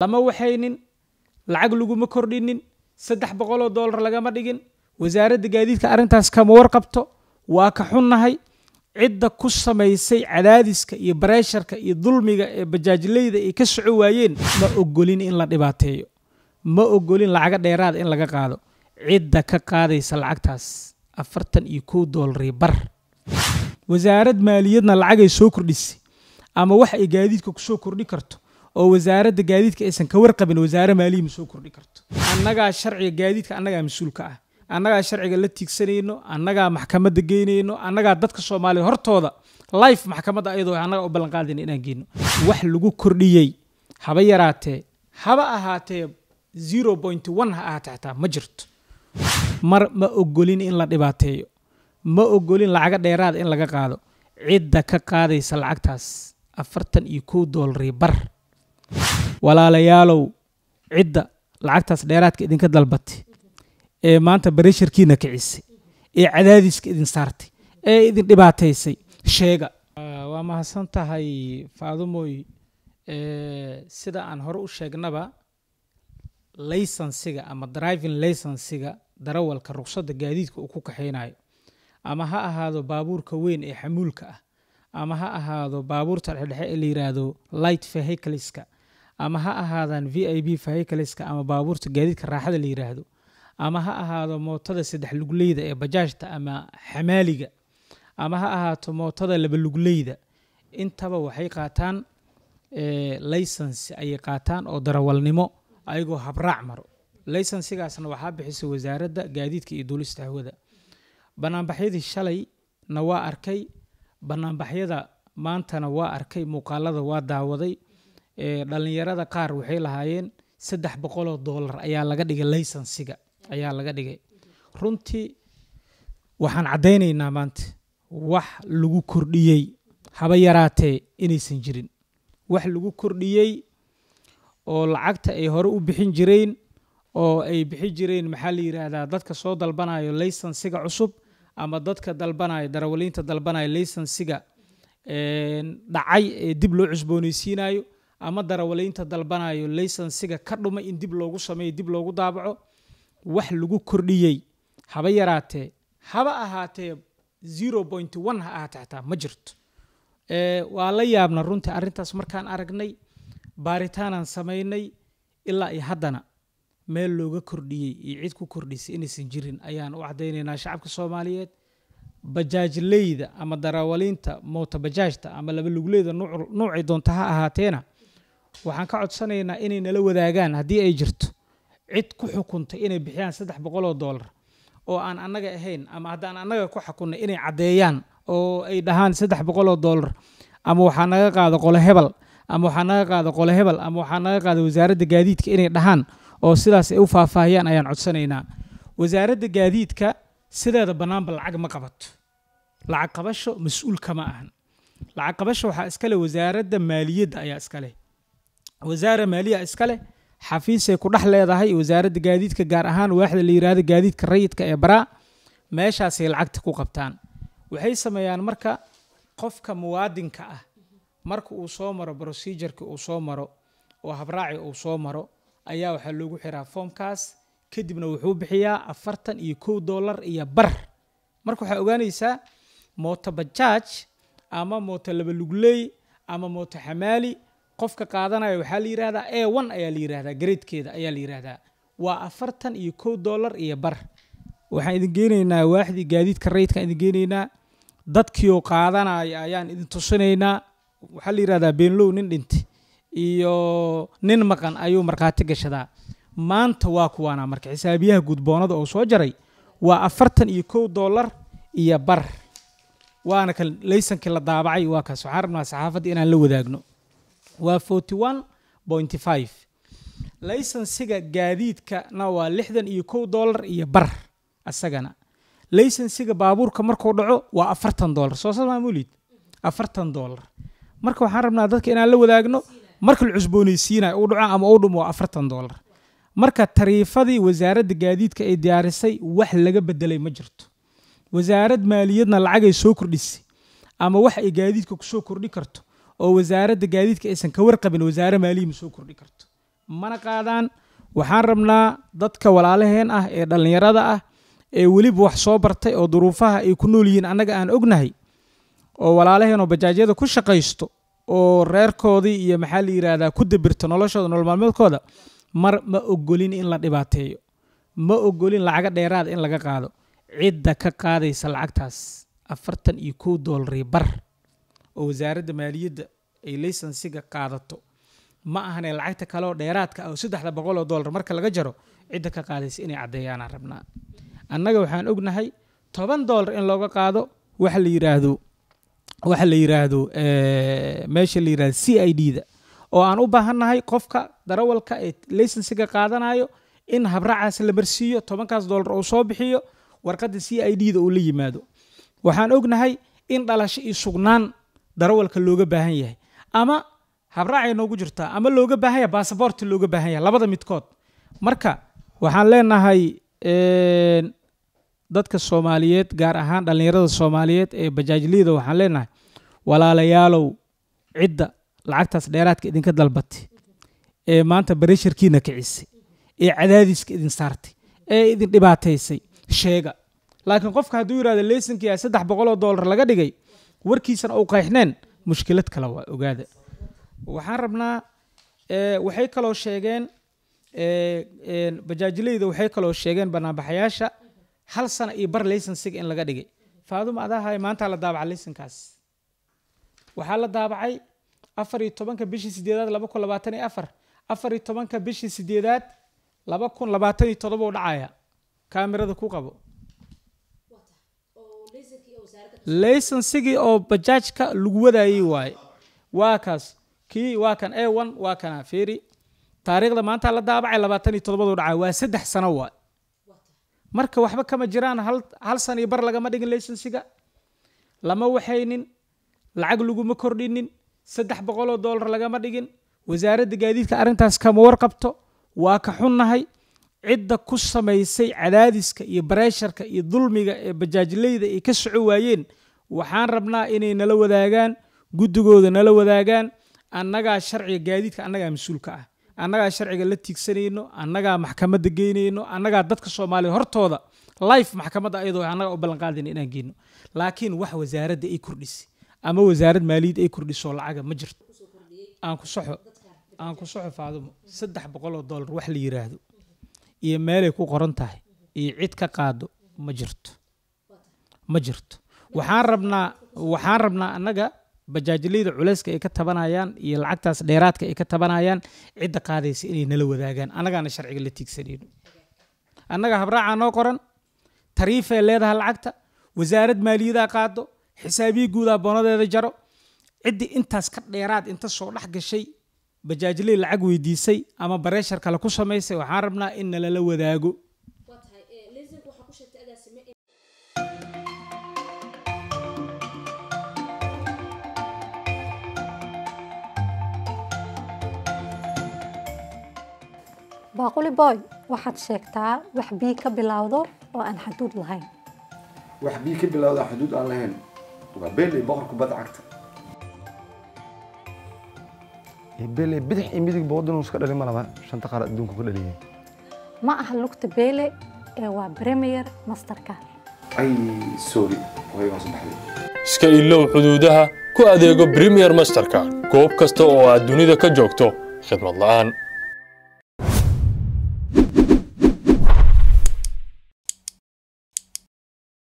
lama waxaynin lacag laguma kordhinin saddex boqoloo doolar lagama dhigin wasaaradda gaadiidka arrintaas kama warqabto waa ka xunnahay cidda ku samaysay cadaadiska iyo bareesharka iyo dulmiga ee bajaajleyda ay ka soco waayeen ma ogolin in la dhibaateeyo ma ogolin lacaga dheeraada in laga qaado cidda ka qaadaysa lacagtaas afartan iyo kow doolarii bar wasaarad maaliyadna lacagay soo kordhisay ama wax ay gaadiidka ku soo kordhin karto oo wasaaradda gaadiidka aysan ka warqabin wasaare maaliya masoo kordhi karto annagaa sharciga gaadiidka annagaa mas-uulka ah annagaa sharciga la tiigsanayno annagaa maxkamadda geynayno annagaa dadka soomaaliya hortooda life maxkamadda ayadoo annagaa u ballanqaadayna inaan geyno wax lagu kordhiyey haba yaraatee haba ahaatee zero point one ha ahaatee xataa ma jirto mar ma ogolin in la dhibaateeyo ma ogolin lacaga dheeraada in laga qaado cidda ka qaadaysa lacagtaas afartan iyo kow doolarii bar walaalayaalow cidda lacagtaas dheeraadka idinka dalbatay ee maanta bareshirkiina kicisay ee cadaadiska idin saartay ee idin dhibaataysay sheega waa mahadsan tahay faadumoy sida aan hore u sheegnaba laysansiga ama driving laysansiga darawalka ruqsadda gaadiidka uu ku kaxaynayo ama ha ahaado baabuurka weyn ee xamuulka ah ama ha ahaado baabuurta dhexdhexe ee la yiraahdo light vehicleska ama ha ahaadaan v i b vehicleska ama baabuurta gaadiidka raaxada la yiraahdo ama ha ahaado mootada saddex lugleyda ee bajaajta ama xamaaliga ama ha ahaato mootada laba lugleyda intaba waxay qaataan eh, laysansi ayay qaataan oo darawalnimo ayagoo habraac maro laysansigaasna waxaa bixisay wasaaradda gaadiidka iyo duulista hawada banaanbaxyadii shalayna waa arkay banaanbaxyada maantana waa arkay muuqaalada waa daawaday dhalinyarada qaar waxay lahaayeen saddex boqoloo doolar ayaa laga dhigay laysansiga ayaa laga dhigay runtii waxaan caddaynaynaa maanta wax lagu kordhiyey haba yaraatee inaysan jirin wax lagu kordhiyey oo lacagta ay hore u bixin jireen oo ay bixin jireen maxaa la yidhaahdaa dadka soo dalbanayo laysansiga cusub ama dadka dalbanaya darawaliinta dalbanayo laysansiga dhacay ee dib loo cusboonaysiinayo ama darawaliinta dalbanayo laysansiga ka dhumay in dib loogu sameeyo dib loogu daabaco wax lagu kordhiyey haba yaraatee haba ahaatee zero point one ha ahaatee xataa ma jirto waa la yaabna runtii arrintaas markaan aragnay baaritaanaan samaynay ilaa iyo haddana meel looga kordhiyey iyo cid ku kordhisay inaysan jirin ayaan u caddaynaynaa shacabka soomaaliyeed bajaajleyda ama darawaliinta mooto bajaajta ama laba luguleyda nuucay doonta ha ahaateena waxaan ka codsanaynaa inay nala wadaagaan haddii ay jirto cid ku xukuntay inay bixiyaan saddex boqoloo dollar oo aan annaga ahayn ama haddaan annaga ku xukunnay inay caddeeyaan oo ay dhahaan saddex boqoloo dollar ama waxaa naga qaada qole hebel ama waxaa naga qaada qole hebel ama waxaa naga qaada wasaaradda gaadiidka inay dhahaan oo sidaas ay u faahfaahiyaan ayaan codsanaynaa wasaaradda gaadiidka sideeda bannaanba lacag ma qabato lacag qabasho mas-uulkama ahan lacag qabasho waxaa iskale wasaaradda maaliyadda ayaa iskale wasaare maaliya iska leh xafiisay ku dhex leedahay wasaaradda gaadiidka gaar ahaan waaxda la yihahdo gaadiidka rayidka ee baraa meeshaasay lacagta ku qabtaan waxay sameeyaan marka qofka muwaadinka ah marka uu soo maro brosijerka uu soo maro oo habraaci uu soo maro ayaa waxaa loogu xiraa foomkaas kadibna wuxuu bixiyaa afartan iyo kow dollar iyo bar marka waxaa ogaanaysaa mooto bajaaj ama mooto labalugleey ama mooto xamaali qofka qaadanaya waxaa la yihahdaa a on ayaa la yihahdaa gareedkeeda ayaa la yihahdaa waa afartan iyo kow dollar iyo bar waxaan idin geenaynaa waaxdii gaadiidka raydkaan idin geenaynaa dadkiioo qaadanaya ayaan idin tusinaynaa waxaa la yihahdaa beenlow nin dhinti iyo nin maqan ayuu markhaati gashadaa maanta waa kuwaana marka xisaabiyaha gudboonada oo soo jaray waa afartan iyo kow dollar iyo bar waana ka laysankii la daabacay waa kaas waxaan rabnaa saxaafaddii inaan la wadaagno waa forty one pointy five laysansiga gaadiidkana waa lixdan iyo kow doolar iyo bar asagana laysansiga baabuurka markuu dhaco waa afartan doolar soo saas maamulid afartan doolar marka waxaan rabnaa dadka inaan la wadaagno marka la cusboonaysiinayo uu dhaco ama uu dhumo waa afartan doolar marka tariifadii wasaaradda gaadiidka ay diyaarisay wax laga bedelay ma jirto wasaarad maaliyadna lacagay soo kordhisay ama wax ay gaadiidka kusoo kordhi karto oo wasaaradda gaadiidka aysan ka warqabin wasaare maalihii soo kordhi karto mana qaadaan waxaan rabnaa dadka walaalaheen ah ee dhallinyarada ah ee weliba wax soo bartay oo duruufaha ay ku nool yihiin annaga aan ognahay oo walaalaheen oo bajaajyada ku shaqaysto oo reerkoodii iyo maxaa la yidhaahdaa ku dabirto noloshooda nolol maalmeedkooda mar ma ogolin in la dhibaateeyo ma ogolin lacaga dheeraada in laga qaado cidda ka qaadaysa lacagtaas afartan iyo kow doolarii bar oo wasaaradda maaliyadda ay laysansiga qaadato ma ahane lacagta kale dheeraadka ah oo saddexda boqol oo dollar marka laga jaro cidda ka qaadaysa inay caddeeyaanaan ah, rabnaa annaga waxaan ognahay toban dollar in looga qaado waxa la yidhaahdo waxa la yidhaahdo eh, meesha la yidhahdo c i d da oo aan u baahannahay qofka darawalka ee laysansiga qaadanayo in habraacaas la marsiiyo tobankaas dollar oo soo bixiyo warqadda c i d da uu la yimaado waxaan ognahay in dhalasho iyo sugnaan darawalka looga baahan yahay ama habraacay noogu jirtaa ama looga baahan yahay basaboorti looga baahan yahay labada midkood marka waxaan leenahay dadka soomaaliyeed gaar ahaan dhallinyarada soomaaliyeed ee bajaajliyada waxaan leenahay walaalayaalow cidda lacagtaas dheeraadka idinka dalbatay ee maanta barasharkiina kicisay ee cadaadiska idin saartay ee idin dhibaataysay sheega laakiin qofka hadduu yidhahdo leysankiia saddex boqol oo doolar laga dhigay warkiisana ou qayxneen mushkilad kale waa ogaada waxaan rabnaa waxay kaloo sheegeen bajaajilayda waxay kaloo sheegeen banaanbaxayaasha hal sana iyo bar laysansiga in laga dhigay faadum adahay maantaa la daabaca laysankaas waxaa la daabacay afar iyo tobanka bishii sideedaad laba kun labaatan iyo afar afar iyo tobanka bishii sideedaad laba kun labaatan iyo todoba u dhacaya kaamirada ku qabo laysansigii oo bajaajka lagu wadayey waay waa kaas kii waa kan e on waa kana fiiri taariikhda maanta la daabacay labaatan iyo todobadu dhaca waa saddex sano waa marka waxba kama jiraan hal san iyo bar lagama dhigin laysansiga lama waxaynin lacag laguma kordhinin saddex boqoloo doolar lagama dhigin wasaaradda gaadiidka arrintaas kama warqabto waa ka xunnahay cidda ku samaysay cadaadiska iyo bareesharka iyo dulmiga ee bajaajleyda ay ka soco waayeen waxaan rabnaa inay nala wadaagaan guddigooda nala wadaagaan annagaa sharciga gaadiidka annagaa mas-uulka ah annagaa sharciga la tiigsanayno annagaa maxkamadda geynayno annagaa dadka soomaaliya hortooda life maxkamadda ayadoo annagaa u ballanqaadayna inaan geyno laakiin wax wasaaradda ay kordhisay ama wasaarad maaliyad ay kordhiso lacaga ma jirto aan ku soxo aan ku soxo faadumo saddex boqol oo dollar wax la yiraahdo iyo meelay ku qoran tahay iyo cid ka qaado ma jirto ma jirto waxaan rabnaa waxaan rabnaa annaga bajaajilayda culayska ay ka tabanayaan iyo lacagtaas dheeraadka ay ka tabanayaan cidda qaadaysa inay nala wadaagaan annagaana sharciga la tiigsanayno annaga habraacaa noo qoran tariifee leedaha lacagta wasaarad maaliyadaa qaado xisaabiya guudaa boonadeeda jaro ciddii intaas ka dheeraad inta soo dhex gashay bajaajlii lacag weydiisay ama bareeshar kale ku samaysay waxaan rabnaa in nalala wadaago eh, baaquli boy waxaad sheegtaa wax bii ka bilowdo oo aan xaduud lahayn wax bii ka bilowda xaduud aan lahayn waa beeley boqorka bad beele bidix iyo midigba waddan iska dhalin ma shanta qaar adduunka ka dhaliye ma aha lugta beele ee waa premier masterka iska ilow xuduudaha ku adeego premier masterka goob kasta oo aad dunida ka joogto khidmad la'aan